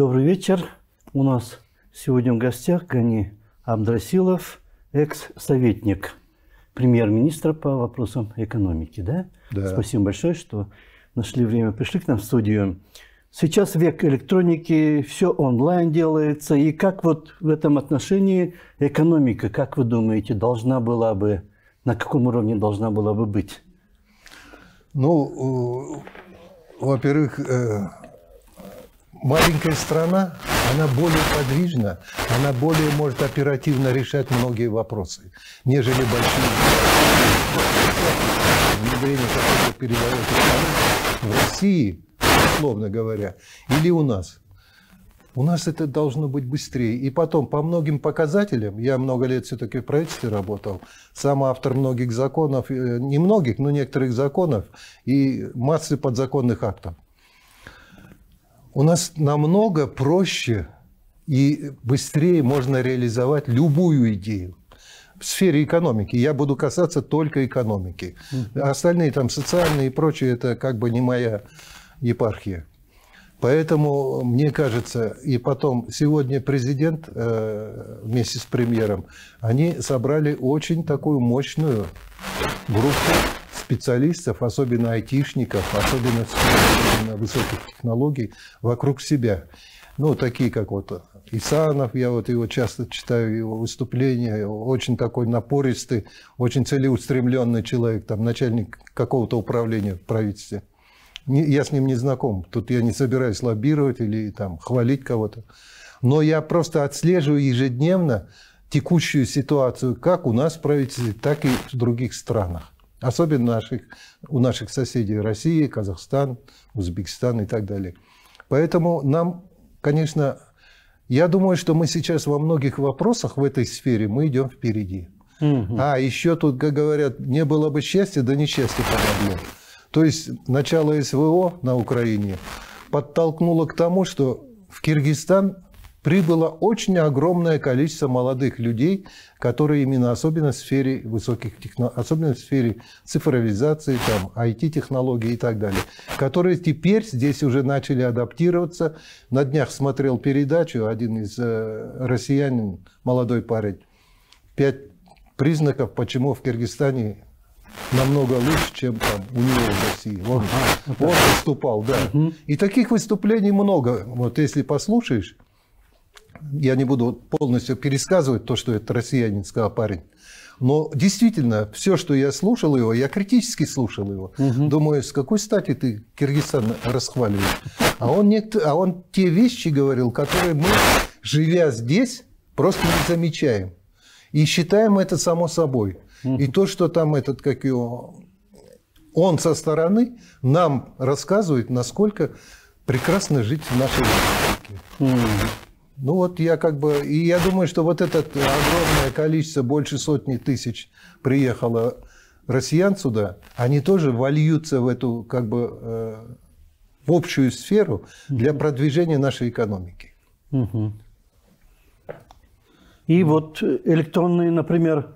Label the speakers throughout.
Speaker 1: Добрый вечер. У нас сегодня в гостях Гани Абдрасилов, экс-советник премьер-министра по вопросам экономики. Да? да? Спасибо большое, что нашли время, пришли к нам в студию. Сейчас век электроники, все онлайн делается. И как вот в этом отношении экономика, как вы думаете, должна была бы, на каком уровне должна была бы быть?
Speaker 2: Ну, э, во-первых, э, маленькая страна, она более подвижна, она более может оперативно решать многие вопросы, нежели большие внедрение какого то передовой в России, условно говоря, или у нас. У нас это должно быть быстрее. И потом, по многим показателям, я много лет все-таки в правительстве работал, сам автор многих законов, э, не многих, но некоторых законов и массы подзаконных актов у нас намного проще и быстрее можно реализовать любую идею. В сфере экономики я буду касаться только экономики. А остальные там социальные и прочее, это как бы не моя епархия. Поэтому, мне кажется, и потом, сегодня президент э, вместе с премьером, они собрали очень такую мощную группу специалистов, особенно айтишников, особенно специалистов высоких технологий вокруг себя. Ну, такие, как вот Исанов, я вот его часто читаю, его выступления, очень такой напористый, очень целеустремленный человек, там, начальник какого-то управления в правительстве. Не, я с ним не знаком, тут я не собираюсь лоббировать или там хвалить кого-то. Но я просто отслеживаю ежедневно текущую ситуацию как у нас в правительстве, так и в других странах. Особенно наших, у наших соседей России, Казахстан, Узбекистан и так далее. Поэтому нам, конечно, я думаю, что мы сейчас во многих вопросах в этой сфере мы идем впереди. Угу. А еще тут, как говорят, не было бы счастья, да несчастье помогло. То есть начало СВО на Украине подтолкнуло к тому, что в Киргизстан прибыло очень огромное количество молодых людей, которые именно особенно в сфере высоких технологий, особенно в сфере цифровизации, там, IT-технологий и так далее, которые теперь здесь уже начали адаптироваться. На днях смотрел передачу, один из э, россиянин, молодой парень, пять признаков, почему в Киргизстане намного лучше, чем там у него в России. Он, он выступал, да. И таких выступлений много. Вот если послушаешь, я не буду полностью пересказывать то, что это россиянин сказал парень. Но действительно, все, что я слушал его, я критически слушал его. Угу. Думаю, с какой стати ты Киргизстан расхваливаешь? А он, не, а он те вещи говорил, которые мы, живя здесь, просто не замечаем. И считаем это само собой. Угу. И то, что там этот, как его, он со стороны нам рассказывает, насколько прекрасно жить в нашей республике. Угу. Ну вот я как бы... И я думаю, что вот это огромное количество, больше сотни тысяч приехало россиян сюда, они тоже вольются в эту как бы э, общую сферу для продвижения нашей экономики.
Speaker 1: Угу. И вот электронные, например,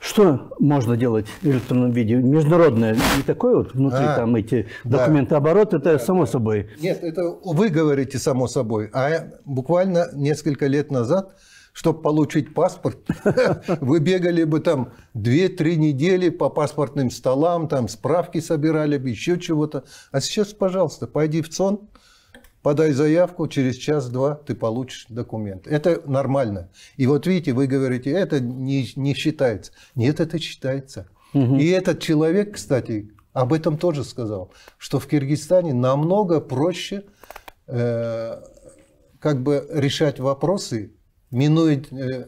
Speaker 1: что можно делать в электронном
Speaker 2: виде? Международное, не такое вот внутри а, там эти документы да. оборот, это да, само да. собой. Нет, это вы говорите само собой. А буквально несколько лет назад, чтобы получить паспорт, вы бегали бы там 2-3 недели по паспортным столам, там справки собирали бы, еще чего-то. А сейчас, пожалуйста, пойди в ЦОН, Подай заявку, через час-два ты получишь документ. Это нормально. И вот видите, вы говорите, это не, не считается. Нет, это считается. Угу. И этот человек, кстати, об этом тоже сказал, что в Киргизстане намного проще э, как бы решать вопросы, минуя, э,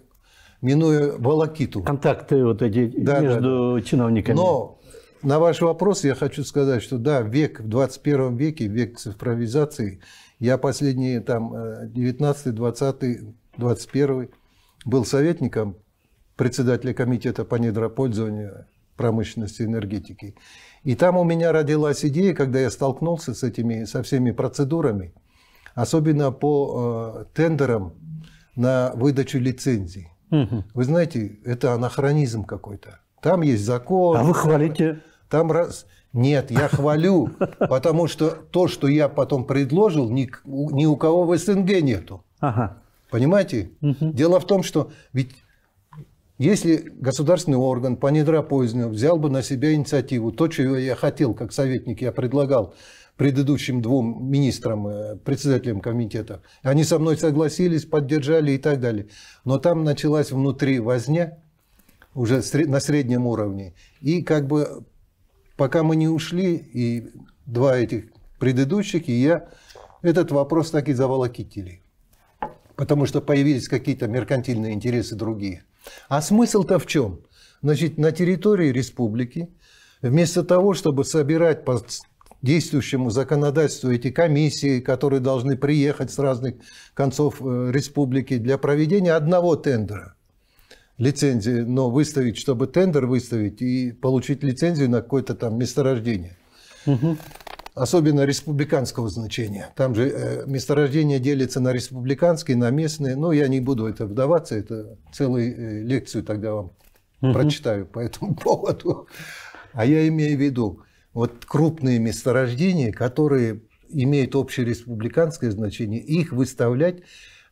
Speaker 2: минуя волокиту. Контакты вот эти да, между да, чиновниками. Но на ваш вопрос я хочу сказать, что да, век в 21 веке, век цифровизации, я последние там 19, 20, 21 был советником председателя комитета по недропользованию промышленности и энергетики. И там у меня родилась идея, когда я столкнулся с этими, со всеми процедурами, особенно по э, тендерам на выдачу лицензий. Угу. Вы знаете, это анахронизм какой-то. Там есть закон. А вы хвалите там раз... Нет, я хвалю, потому что то, что я потом предложил, ни, ни у кого в СНГ нету. Ага. Понимаете? Угу. Дело в том, что ведь если государственный орган по недропользованию взял бы на себя инициативу, то, чего я хотел, как советник, я предлагал предыдущим двум министрам, э, председателям комитета, они со мной согласились, поддержали и так далее. Но там началась внутри возня, уже на среднем уровне. И как бы пока мы не ушли, и два этих предыдущих, и я, этот вопрос так и заволокитили. Потому что появились какие-то меркантильные интересы другие. А смысл-то в чем? Значит, на территории республики, вместо того, чтобы собирать по действующему законодательству эти комиссии, которые должны приехать с разных концов э, республики для проведения одного тендера – лицензии, но выставить, чтобы тендер выставить и получить лицензию на какое-то там месторождение. Угу. Особенно республиканского значения. Там же э, месторождение делится на республиканские, на местные. Но я не буду это вдаваться, это целую э, лекцию тогда вам угу. прочитаю по этому поводу. А я имею в виду вот крупные месторождения, которые имеют общее республиканское значение, их выставлять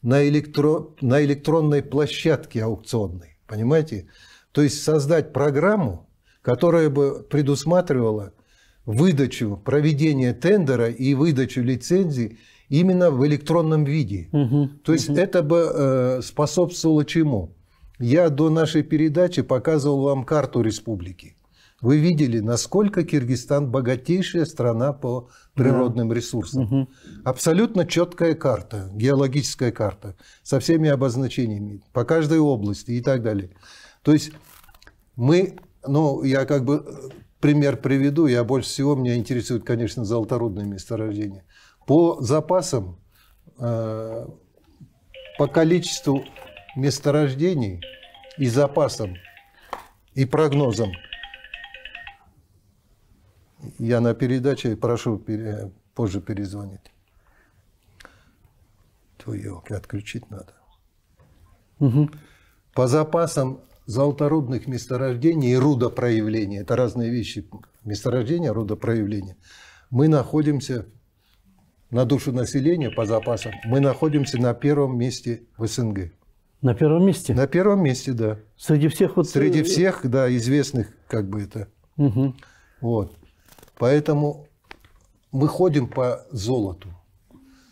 Speaker 2: на, электро... на электронной площадке аукционной, понимаете? То есть создать программу, которая бы предусматривала выдачу, проведение тендера и выдачу лицензии именно в электронном виде. Угу, То есть угу. это бы э, способствовало чему? Я до нашей передачи показывал вам карту республики. Вы видели, насколько Киргизстан богатейшая страна по природным да. ресурсам. Угу. Абсолютно четкая карта, геологическая карта, со всеми обозначениями, по каждой области и так далее. То есть мы, ну, я как бы э, пример приведу, я больше всего, меня интересует, конечно, золоторудные месторождения. По запасам, э, по количеству месторождений и запасам, и прогнозам – я на передаче прошу позже перезвонить. Твою отключить надо. Угу. По запасам золоторудных месторождений и рудопроявления, это разные вещи, месторождения, рудопроявления, мы находимся на душу населения по запасам, мы находимся на первом месте в СНГ. На первом месте? На первом месте, да. Среди всех вот... Среди э, всех, да, известных, как бы это. Угу. Вот. Поэтому мы ходим по золоту.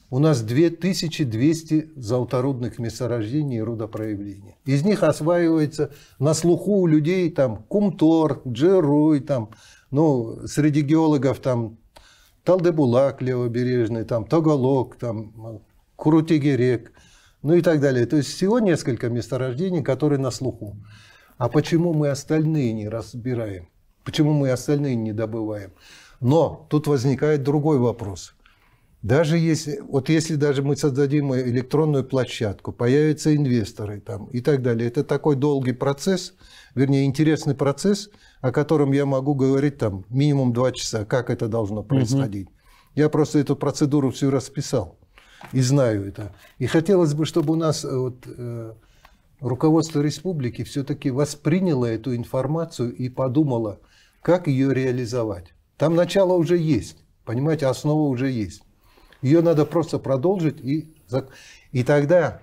Speaker 2: У нас 2200 золоторудных месторождений и рудопроявлений. Из них осваивается на слуху у людей там Кумтор, Джеруй, там, ну, среди геологов там Талдебулак левобережный, там Тоголок, там ну, Курутигерек, ну и так далее. То есть всего несколько месторождений, которые на слуху. А почему мы остальные не разбираем? Почему мы остальные не добываем? Но тут возникает другой вопрос. Даже если, вот если даже мы создадим электронную площадку, появятся инвесторы там и так далее, это такой долгий процесс, вернее, интересный процесс, о котором я могу говорить там минимум два часа, как это должно происходить. Угу. Я просто эту процедуру всю расписал и знаю это. И хотелось бы, чтобы у нас э, вот, э, руководство республики все-таки восприняло эту информацию и подумало – как ее реализовать. Там начало уже есть, понимаете, основа уже есть. Ее надо просто продолжить, и, и тогда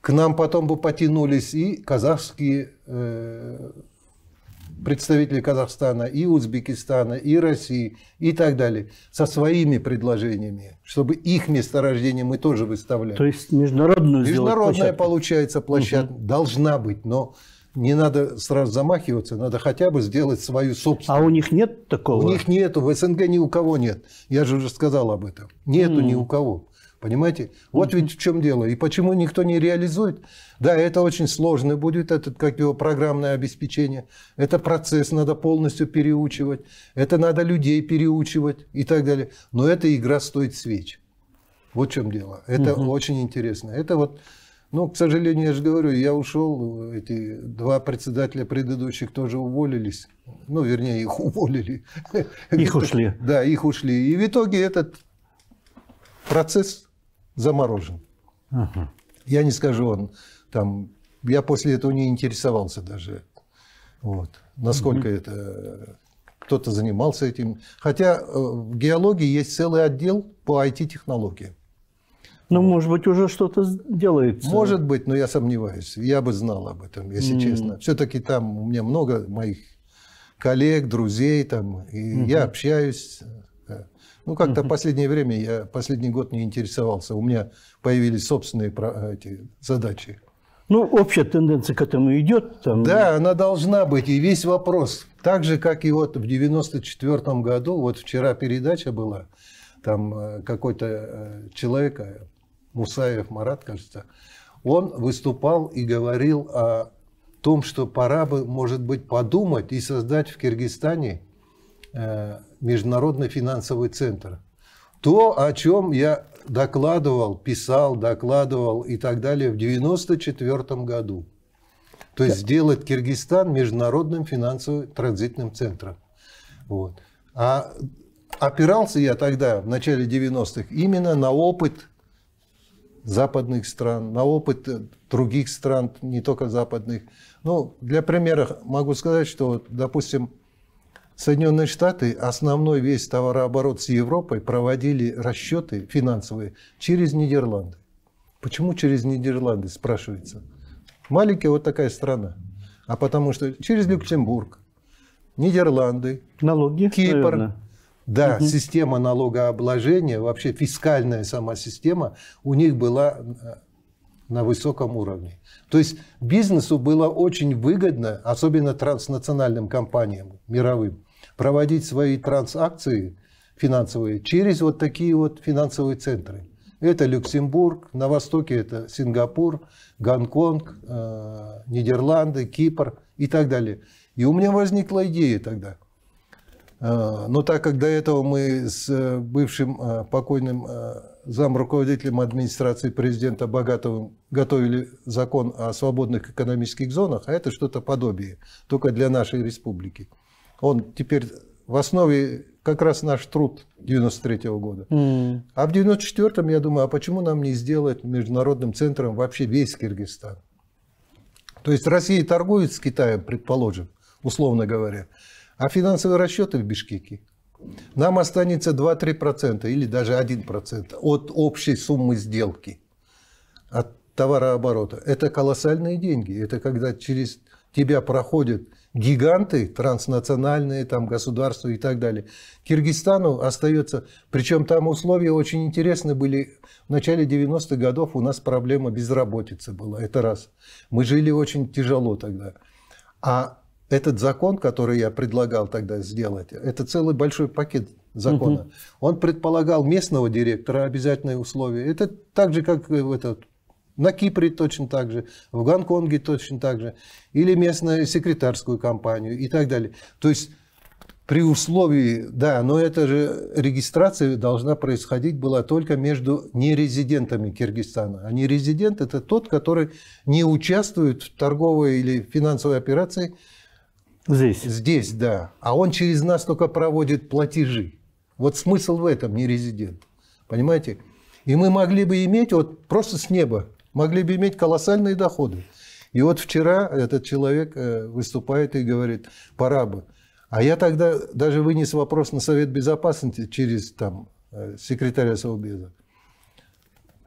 Speaker 2: к нам потом бы потянулись и казахские э, представители Казахстана, и Узбекистана, и России, и так далее, со своими предложениями, чтобы их месторождение мы тоже выставляли. То есть международную Международная площадку. получается площадка, угу. должна быть, но не надо сразу замахиваться, надо хотя бы сделать свою собственную. А у них нет такого? У них нету, в СНГ ни у кого нет. Я же уже сказал об этом. Нету mm. ни у кого. Понимаете? Вот mm-hmm. ведь в чем дело. И почему никто не реализует? Да, это очень сложно будет, этот как его программное обеспечение. Это процесс надо полностью переучивать. Это надо людей переучивать и так далее. Но эта игра стоит свеч. Вот в чем дело. Это mm-hmm. очень интересно. Это вот ну, к сожалению, я же говорю, я ушел, эти два председателя предыдущих тоже уволились. Ну, вернее, их уволили. Их ушли. Да, их ушли. И в итоге этот процесс заморожен. Ага. Я не скажу, он там... Я после этого не интересовался даже, вот, насколько угу. это кто-то занимался этим. Хотя э, в геологии есть целый отдел по IT-технологиям. Ну, может быть, уже что-то делается. Может быть, но я сомневаюсь. Я бы знал об этом, если mm. честно. Все-таки там у меня много моих коллег, друзей там, и mm-hmm. я общаюсь. Э, ну, как-то mm-hmm. последнее время, я последний год не интересовался. У меня появились собственные э, эти задачи. Ну, общая тенденция к этому идет. Там... Да, она должна быть. И весь вопрос. Так же, как и вот в 94 году, вот вчера передача была, там э, какой-то человек Мусаев Марат, кажется, он выступал и говорил о том, что пора бы, может быть, подумать и создать в Киргизстане э, международный финансовый центр. То, о чем я докладывал, писал, докладывал и так далее в 1994 году. То есть да. сделать Киргизстан международным финансовым транзитным центром. Вот. А опирался я тогда, в начале 90-х, именно на опыт западных стран, на опыт э, других стран, не только западных. Ну, для примера могу сказать, что, допустим, Соединенные Штаты основной весь товарооборот с Европой проводили расчеты финансовые через Нидерланды. Почему через Нидерланды, спрашивается? Маленькая вот такая страна. А потому что через Люксембург, Нидерланды, Налоги, Кипр, наверное. Да, угу. система налогообложения, вообще фискальная сама система у них была э, на высоком уровне. То есть бизнесу было очень выгодно, особенно транснациональным компаниям мировым, проводить свои транзакции финансовые через вот такие вот финансовые центры. Это Люксембург, на востоке это Сингапур, Гонконг, э, Нидерланды, Кипр и так далее. И у меня возникла идея тогда – а, но так как до этого мы с э, бывшим э, покойным э, замруководителем администрации президента Богатовым готовили закон о свободных экономических зонах, а это что-то подобие, только для нашей республики. Он теперь в основе как раз наш труд 93 -го года. Mm. А в 94-м я думаю, а почему нам не сделать международным центром вообще весь Киргизстан? То есть Россия торгует с Китаем, предположим, условно говоря. А финансовые расчеты в Бишкеке нам останется 2-3% или даже 1% от общей суммы сделки, от товарооборота. Это колоссальные деньги. Это когда через тебя проходят гиганты транснациональные, там государства и так далее. Киргизстану остается, причем там условия очень интересны были. В начале 90-х годов у нас проблема безработицы была, это раз. Мы жили очень тяжело тогда. А этот закон, который я предлагал тогда сделать, это целый большой пакет закона. Угу. Он предполагал местного директора обязательные условия. Это так же, как э, этот, на Кипре точно так же, в Гонконге точно так же, или местную секретарскую компанию и так далее. То есть при условии, да, но это же регистрация должна происходить была только между нерезидентами Киргизстана. А нерезидент – это тот, который не участвует в торговой или финансовой операции – Здесь. Здесь, да. А он через нас только проводит платежи. Вот смысл в этом, не резидент. Понимаете? И мы могли бы иметь, вот просто с неба, могли бы иметь колоссальные доходы. И вот вчера этот человек э, выступает и говорит, пора бы. А я тогда даже вынес вопрос на Совет Безопасности через там, э, секретаря Совбеза.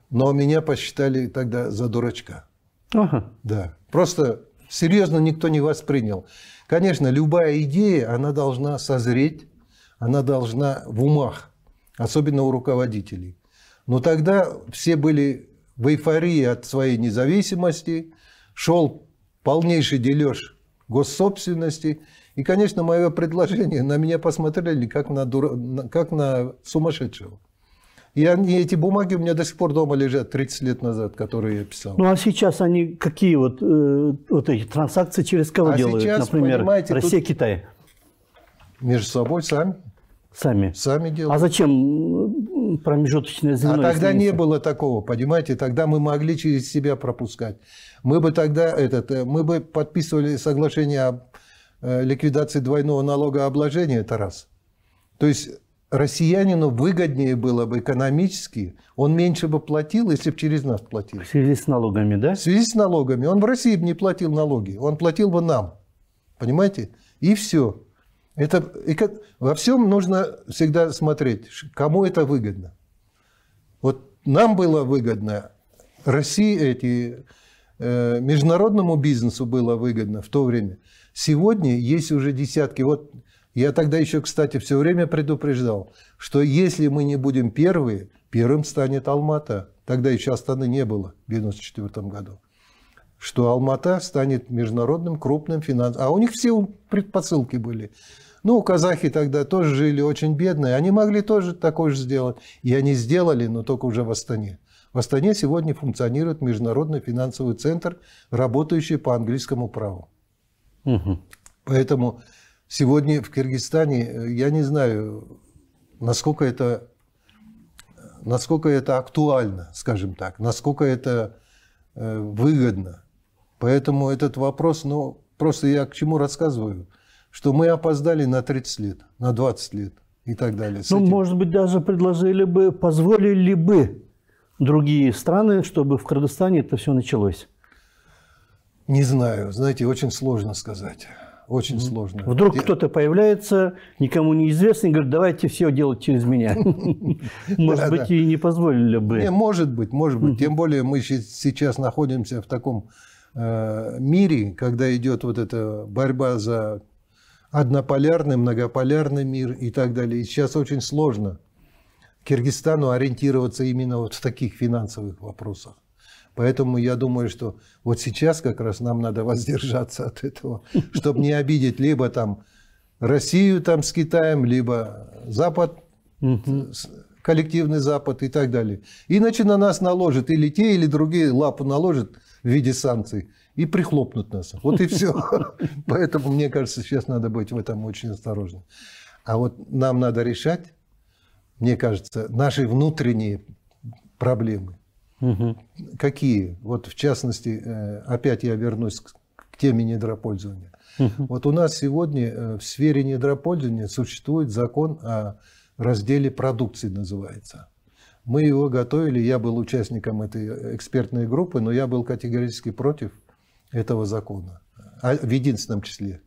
Speaker 2: Но меня посчитали тогда за дурачка. Ага. Да. Просто серьезно никто не воспринял. Конечно, любая идея, она должна созреть, она должна в умах, особенно у руководителей. Но тогда все были в эйфории от своей независимости, шел полнейший дележ госсобственности. И, конечно, мое предложение, на меня посмотрели как на, дура... как на сумасшедшего. Я эти бумаги у меня до сих пор дома лежат 30 лет назад, которые я писал.
Speaker 1: Ну а сейчас они какие вот, э, вот эти транзакции через кого а делают? Сейчас, Например, Россия, тут...
Speaker 2: Китай. Между собой сами. Сами. Сами делают. А
Speaker 1: зачем
Speaker 2: промежуточное звено? А тогда не было такого, понимаете? Тогда мы могли через себя пропускать. Мы бы тогда этот, э, мы бы подписывали соглашение о э, ликвидации двойного налогообложения, это раз. То есть россиянину выгоднее было бы экономически, он меньше бы платил, если бы через нас платил. В связи с налогами, да? В связи с налогами. Он в России бы не платил налоги, он платил бы нам. Понимаете? И все. Это, и как, во всем нужно всегда смотреть, кому это выгодно. Вот нам было выгодно, России эти, э, международному бизнесу было выгодно в то время. Сегодня есть уже десятки, вот я тогда еще, кстати, все время предупреждал, что если мы не будем первые, первым станет Алмата. Тогда еще Астаны не было в 1994 году. Что Алмата станет международным крупным финансовым... А у них все предпосылки были. Ну, казахи тогда тоже жили очень бедные. Они могли тоже такое же сделать. И они сделали, но только уже в Астане. В Астане сегодня функционирует Международный финансовый центр, работающий по английскому праву. Угу. Поэтому Сегодня в Киргизстане, э, я не знаю, насколько это, насколько это актуально, скажем так, насколько это э, выгодно. Поэтому этот вопрос, ну, просто я к чему рассказываю, что мы опоздали на 30 лет, на 20 лет и так далее. Ну, этим. может быть, даже предложили бы,
Speaker 1: позволили бы другие страны, чтобы в Кыргызстане это все началось? Не знаю, знаете, очень сложно сказать. Очень сложно. Вдруг Где... кто-то появляется, никому неизвестный, говорит, давайте все делать через меня. Может быть, и
Speaker 2: не позволили бы. Может быть, может быть. Тем более мы сейчас находимся в таком э, мире, когда идет вот эта борьба за однополярный, многополярный мир и так далее. И сейчас очень сложно Киргизстану ориентироваться именно вот в таких финансовых вопросах. Поэтому я думаю, что вот сейчас как раз нам надо воздержаться от этого, чтобы не обидеть либо там Россию там с Китаем, либо Запад, коллективный Запад и так далее. Иначе на нас наложат или те, или другие лапу наложат в виде санкций и прихлопнут нас. Вот и все. Поэтому, мне кажется, сейчас надо быть в этом очень осторожным. А вот нам надо решать, мне кажется, наши внутренние проблемы. Угу. Какие? Вот в частности, э, опять я вернусь к теме недропользования. Угу. Вот у нас сегодня э, в сфере недропользования существует закон о разделе продукции, называется. Мы его готовили, я был участником этой экспертной группы, но я был категорически против этого закона, а, в единственном числе.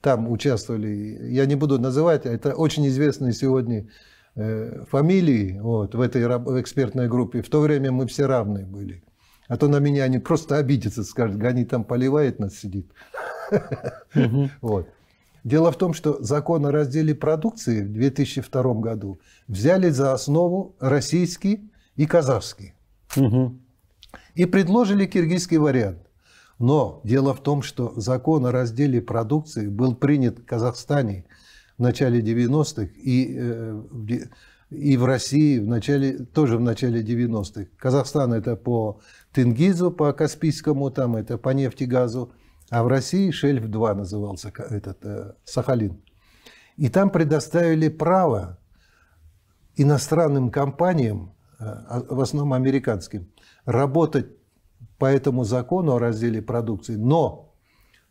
Speaker 2: Там участвовали, я не буду называть, это очень известные сегодня Э, фамилии вот, в этой экспертной группе, в то время мы все равные были. А то на меня они просто обидятся, скажут, Гани там поливает нас, сидит. Вот. Дело в том, что закон о разделе продукции в 2002 году взяли за основу российский и казахский. И предложили киргизский вариант. Но дело в том, что закон о разделе продукции был принят в Казахстане в начале 90-х и, э, и в России в начале, тоже в начале 90-х. Казахстан это по Тенгизу, по Каспийскому, там это по нефтегазу, а в России Шельф-2 назывался этот э, Сахалин. И там предоставили право иностранным компаниям, э, а, в основном американским, работать по этому закону о разделе продукции, но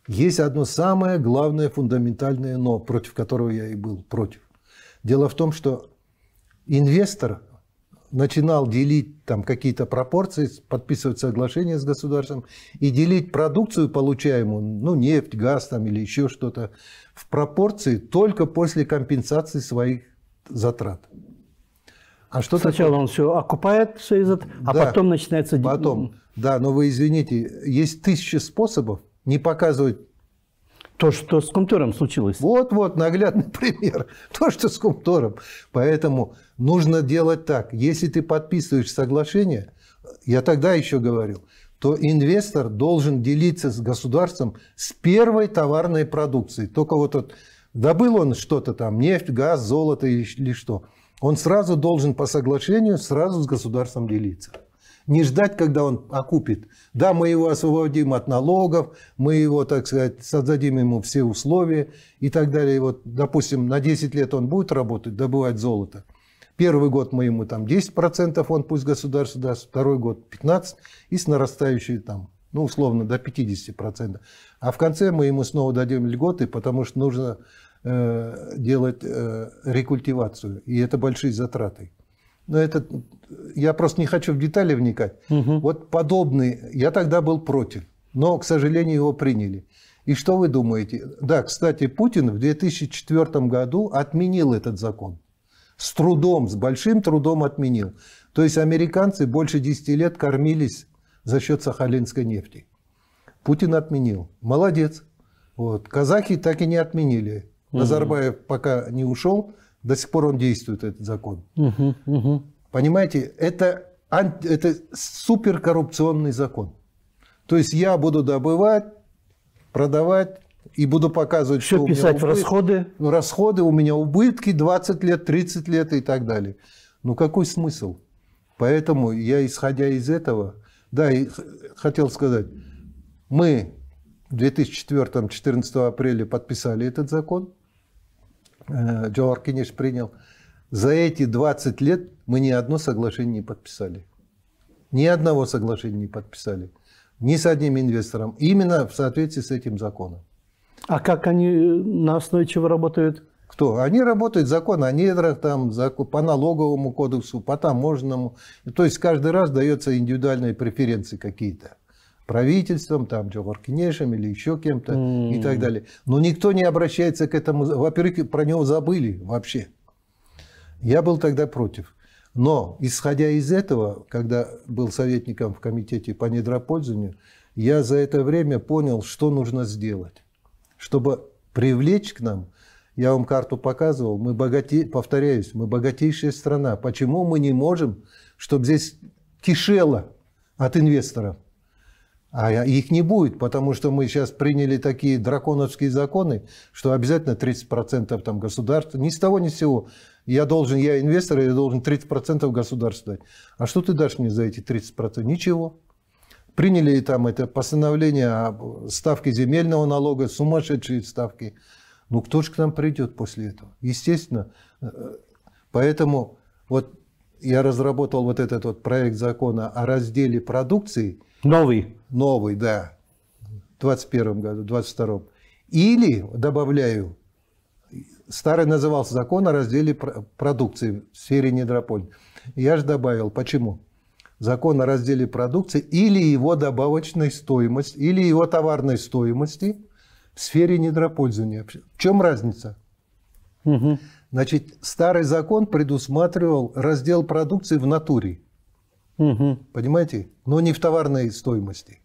Speaker 2: есть одно самое главное фундаментальное «но», против которого я и был против. Дело в том, что инвестор начинал делить там какие-то пропорции, подписывать соглашения с государством и делить продукцию, получаемую, ну, нефть, газ там или еще что-то, в пропорции только после компенсации своих затрат. А что Сначала такое? он все окупает, все из а да, потом начинается... Потом, да, но вы извините, есть тысячи способов не показывать то, что с Кумтором случилось. Вот-вот, наглядный пример. То, что с Кумтором. Поэтому нужно делать так. Если ты подписываешь соглашение, я тогда еще говорил, то инвестор должен делиться с государством с первой товарной продукцией. Только вот, вот добыл он что-то там, нефть, газ, золото или что, он сразу должен по соглашению сразу с государством делиться не ждать, когда он окупит. Да, мы его освободим от налогов, мы его, так сказать, создадим ему все условия и так далее. И вот, допустим, на 10 лет он будет работать, добывать золото. Первый год мы ему там 10% он пусть государство даст, второй год 15% и с нарастающей там, ну, условно, до 50%. А в конце мы ему снова дадим льготы, потому что нужно э, делать э, рекультивацию, и это большие затраты но это я просто не хочу в детали вникать. Угу. Вот подобный, я тогда был против, но, к сожалению, его приняли. И что вы думаете? Да, кстати, Путин в 2004 году отменил этот закон. С трудом, с большим трудом отменил. То есть американцы больше 10 лет кормились за счет сахалинской нефти. Путин отменил. Молодец. Вот. Казахи так и не отменили. Назарбаев пока не ушел, до сих пор он действует, этот закон.
Speaker 1: Угу, угу.
Speaker 2: Понимаете, это, это суперкоррупционный закон. То есть я буду добывать, продавать и буду показывать, Все что писать у меня убытки, расходы. Ну, расходы, у меня убытки 20 лет, 30 лет и так далее. Ну какой смысл? Поэтому я, исходя из этого, да, и хотел сказать, мы в 2004-14 апреля подписали этот закон, Э, Джоар Кинеш принял, за эти 20 лет мы ни одно соглашение не подписали. Ни одного соглашения не подписали. Ни с одним инвестором. Именно в соответствии с этим законом. А как они э, на основе чего работают? Кто? Они работают закон о недрах, там, по налоговому кодексу, по таможенному. То есть каждый раз дается индивидуальные преференции какие-то правительством, там, Джаваркинешем или еще кем-то mm. и так далее. Но никто не обращается к этому. Во-первых, про него забыли вообще. Я был тогда против. Но, исходя из этого, когда был советником в комитете по недропользованию, я за это время понял, что нужно сделать, чтобы привлечь к нам я вам карту показывал. Мы богате... Повторяюсь, мы богатейшая страна. Почему мы не можем, чтобы здесь кишело от инвесторов? А их не будет, потому что мы сейчас приняли такие драконовские законы, что обязательно 30% там государства, ни с того, ни с сего. Я должен, я инвестор, я должен 30% государства дать. А что ты дашь мне за эти 30%? Ничего. Приняли там это постановление о ставке земельного налога, сумасшедшие ставки. Ну, кто же к нам придет после этого? Естественно. Э, поэтому вот я разработал вот этот вот проект закона о разделе продукции. Новый новый, да, в 21 году, 22 Или, добавляю, старый назывался закон о разделе продукции в сфере недропольной. Я же добавил, почему? Закон о разделе продукции или его добавочной стоимости, или его товарной стоимости в сфере недропользования. В чем разница? Угу. Значит, старый закон предусматривал раздел продукции в натуре. Угу. Понимаете? Но не в товарной стоимости.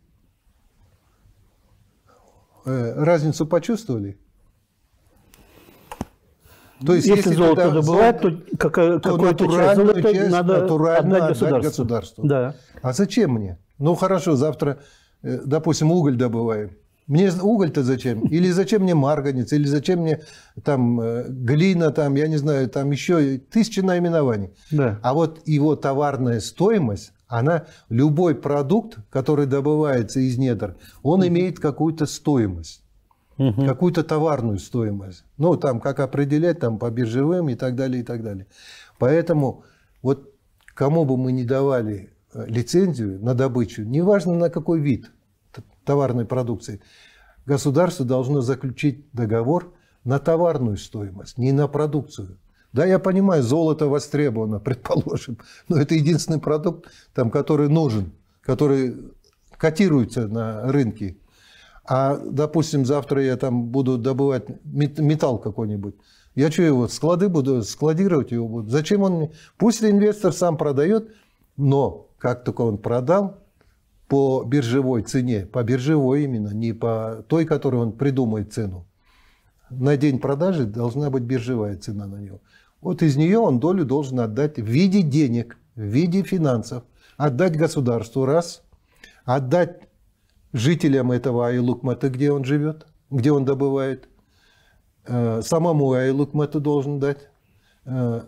Speaker 2: Э, разницу почувствовали? То есть, если, если золото добывать, золото, то, как, то какую-то часть золота часть надо натурально отдать государству. государству. Да. А зачем мне? Ну хорошо, завтра, э, допустим, уголь добываем. Мне уголь-то зачем? Или зачем мне марганец? Или зачем мне там э, глина, там, я не знаю, там еще тысячи наименований. Да. А вот его товарная стоимость она, любой продукт, который добывается из недр, он mm имеет какую-то стоимость, mm какую-то товарную стоимость. Ну, там, как определять, там, по биржевым и так далее, и так далее. Поэтому вот кому бы мы ни давали э, лицензию на добычу, неважно на какой вид товарной продукции, государство должно заключить договор на товарную стоимость, не на продукцию. Да, я понимаю, золото востребовано, предположим, но это единственный продукт, там, который нужен, который котируется на рынке. А, допустим, завтра я там буду добывать металл какой-нибудь. Я что, его склады буду, складировать его буду? Зачем он? Пусть инвестор сам продает, но как только он продал, по биржевой цене, по биржевой именно, не по той, которую он придумает цену. На день продажи должна быть биржевая цена на него. Вот из нее он долю должен отдать в виде денег, в виде финансов. Отдать государству – раз. Отдать жителям этого Айлукмата, где он живет, где он добывает. Э, самому Айлукмату должен дать. Э,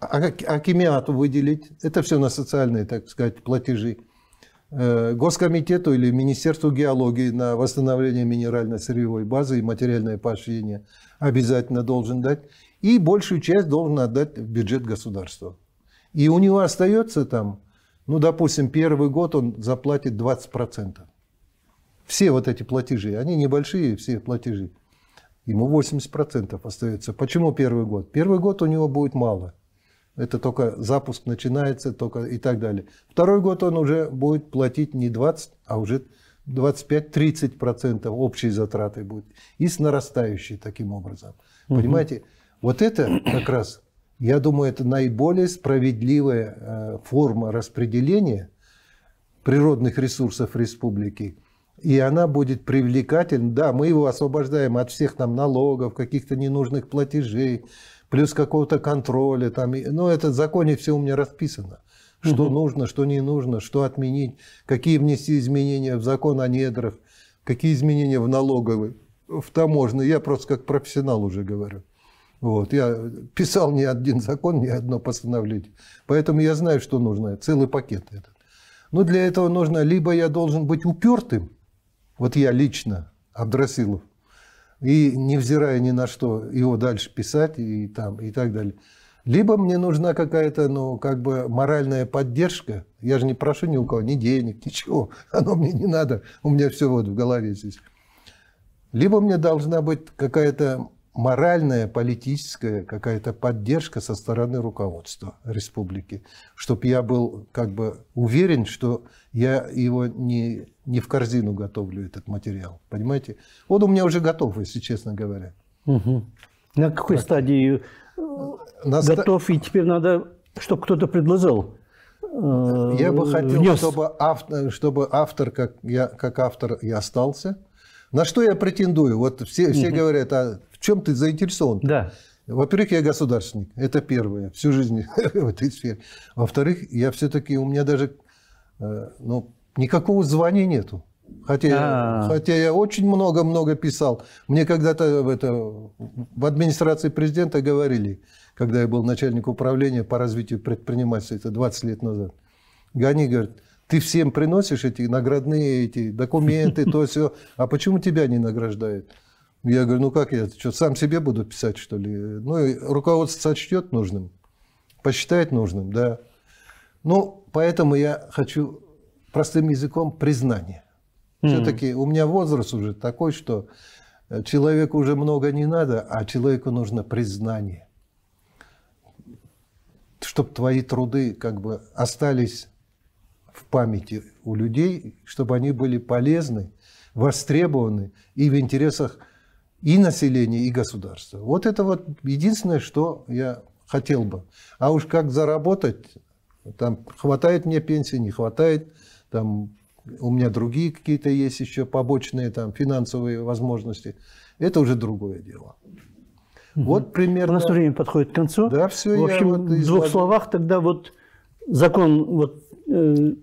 Speaker 2: Акимиату а, а выделить. Это все на социальные, так сказать, платежи. Э, Госкомитету или Министерству геологии на восстановление минерально-сырьевой базы и материальное поощрение обязательно должен дать. И большую часть должен отдать в бюджет государства. И у него остается там, ну, допустим, первый год он заплатит 20%. Все вот эти платежи, они небольшие, все платежи. Ему 80% остается. Почему первый год? Первый год у него будет мало – это только запуск начинается, только и так далее. Второй год он уже будет платить не 20, а уже 25-30% общей затраты будет. И с нарастающей таким образом. Угу. Понимаете, вот это как раз, я думаю, это наиболее справедливая э, форма распределения природных ресурсов республики. И она будет привлекательна. Да, мы его освобождаем от всех там налогов, каких-то ненужных платежей, плюс какого-то контроля. Там, ну, это в законе все у меня расписано. Что угу. нужно, что не нужно, что отменить, какие внести изменения в закон о недрах, какие изменения в налоговый, в таможенный. Я просто как профессионал уже говорю. Вот. Я писал ни один закон, ни одно постановление. Поэтому я знаю, что нужно. Целый пакет этот. Но для этого нужно, либо я должен быть упертым, вот я лично, Абдрасилов, и невзирая ни на что его дальше писать и там и так далее. Либо мне нужна какая-то, ну, как бы моральная поддержка. Я же не прошу ни у кого ни денег, ничего. Оно мне не надо. У меня все вот в голове здесь. Либо мне должна быть какая-то моральная, политическая какая-то поддержка со стороны руководства республики, чтобы я был как бы уверен, что я его не, не в корзину готовлю, этот материал, понимаете? Он у меня уже готов, если честно говоря. Угу. На какой так. стадии э, На готов, ста... и теперь надо, чтобы кто-то предложил? Я бы э, хотел, чтобы автор, чтобы автор как, я, как автор и остался – на что я претендую? Вот все, все говорят, а в чем ты заинтересован? Да. Во-первых, я государственник, это первое, всю жизнь в этой сфере. Во-вторых, я все-таки, у меня даже э, ну, никакого звания нету. Хотя, а. хотя я очень много-много писал. Мне когда-то в, это, в администрации президента говорили, когда я был начальник управления по развитию предпринимательства, это 20 лет назад. Они говорят, ты всем приносишь эти наградные эти документы, то все. А почему тебя не награждают? Я говорю, ну как я, что, сам себе буду писать, что ли? Ну, и руководство сочтет нужным, посчитает нужным, да. Ну, поэтому я хочу простым языком признание. Хм. Все-таки у меня возраст уже такой, что э, человеку уже много не надо, а человеку нужно признание. Чтобы твои труды как бы остались в памяти у людей, чтобы они были полезны, востребованы и в интересах и населения, и государства. Вот это вот единственное, что я хотел бы. А уж как заработать, там хватает мне пенсии, не хватает, там у меня другие какие-то есть еще побочные там финансовые возможности. Это уже другое дело. Угу. Вот примерно. У нас время подходит к концу. Да, все. В общем, я вот в двух
Speaker 1: словах тогда вот закон вот э,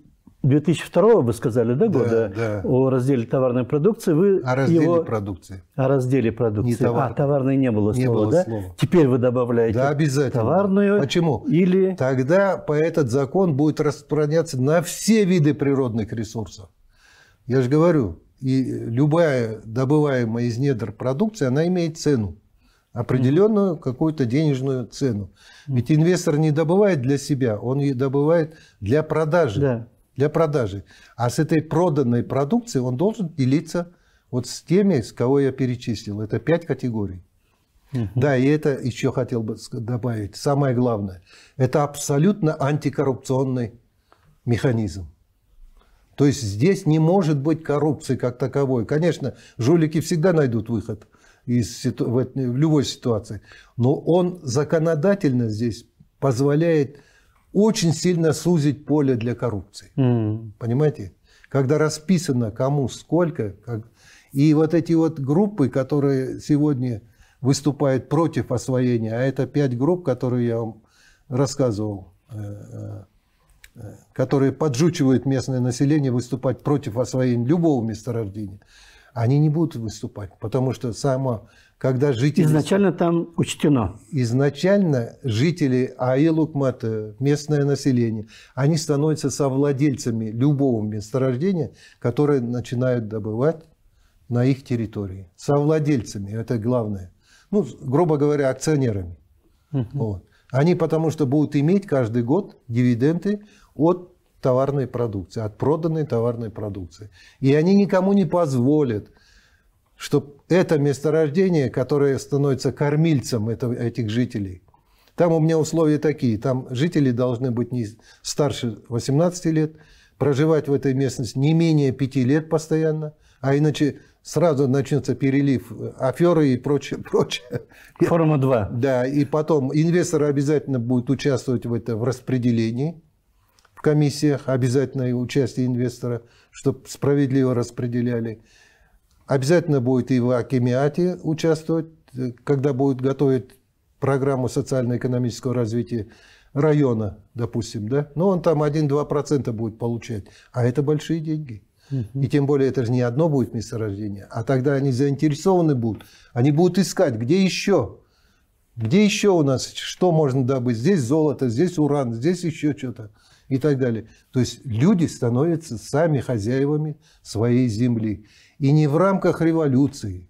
Speaker 1: 2002 вы сказали, да, года да, да. о разделе товарной продукции. Вы о разделе его...
Speaker 2: продукции.
Speaker 1: О разделе продукции. Не товар... А, товарной не было не слова, было да? Слова.
Speaker 2: Теперь вы добавляете да, обязательно. товарную. Почему? Или... Тогда по этот закон будет распространяться на все виды природных ресурсов. Я же говорю, и любая добываемая из недр продукция, она имеет цену определенную какую-то денежную цену. Ведь инвестор не добывает для себя, он ее добывает для продажи. Да для продажи. А с этой проданной продукцией он должен делиться вот с теми, с кого я перечислил. Это пять категорий. Угу. Да, и это еще хотел бы добавить. Самое главное, это абсолютно антикоррупционный механизм. То есть здесь не может быть коррупции как таковой. Конечно, жулики всегда найдут выход из ситу... в любой ситуации. Но он законодательно здесь позволяет очень сильно сузить поле для коррупции. Mm. Понимаете? Когда расписано, кому сколько. Как... И вот эти вот группы, которые сегодня выступают против освоения, а это пять групп, которые я вам рассказывал, э, э, э, которые поджучивают местное население выступать против освоения любого месторождения, они не будут выступать, потому что сама когда жители... Изначально там учтено. Изначально жители Аилукмата, э, местное население, они становятся совладельцами любого месторождения, которое начинают добывать на их территории. Совладельцами, это главное. Ну, грубо говоря, акционерами. Угу. Вот. Они потому что будут иметь каждый год дивиденды от товарной продукции, от проданной товарной продукции. И они никому не позволят – что это месторождение, которое становится кормильцем этого, этих жителей, там у меня условия такие, там жители должны быть не старше 18 лет, проживать в этой местности не менее 5 лет постоянно, а иначе сразу начнется перелив э, аферы и прочее, прочее. Форма 2. Да, и потом инвесторы обязательно будут участвовать в этом в распределении, в комиссиях, обязательное участие инвестора, чтобы справедливо распределяли. Обязательно будет и в Акимиате участвовать, когда будет готовить программу социально-экономического развития района, допустим, да, но он там 1-2% будет получать, а это большие деньги. Угу. И тем более это же не одно будет месторождение, а тогда они заинтересованы будут, они будут искать, где еще, где еще у нас, что можно добыть, здесь золото, здесь уран, здесь еще что-то и так далее. То есть люди становятся сами хозяевами своей земли. И не в рамках революции,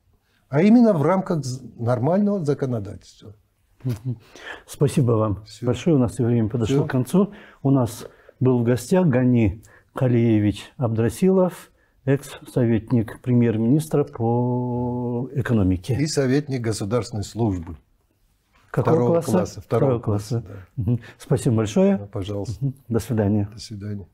Speaker 2: а именно в рамках нормального законодательства. Спасибо вам Все. большое. У нас время подошло Все. к концу. У нас
Speaker 1: был в гостях Гани Калиевич Абдрасилов, экс-советник премьер-министра по экономике. И
Speaker 2: советник государственной
Speaker 1: службы. Какого второго класса? класса второго, второго класса. класса да. Спасибо большое. Ну, пожалуйста. До свидания.
Speaker 2: До свидания.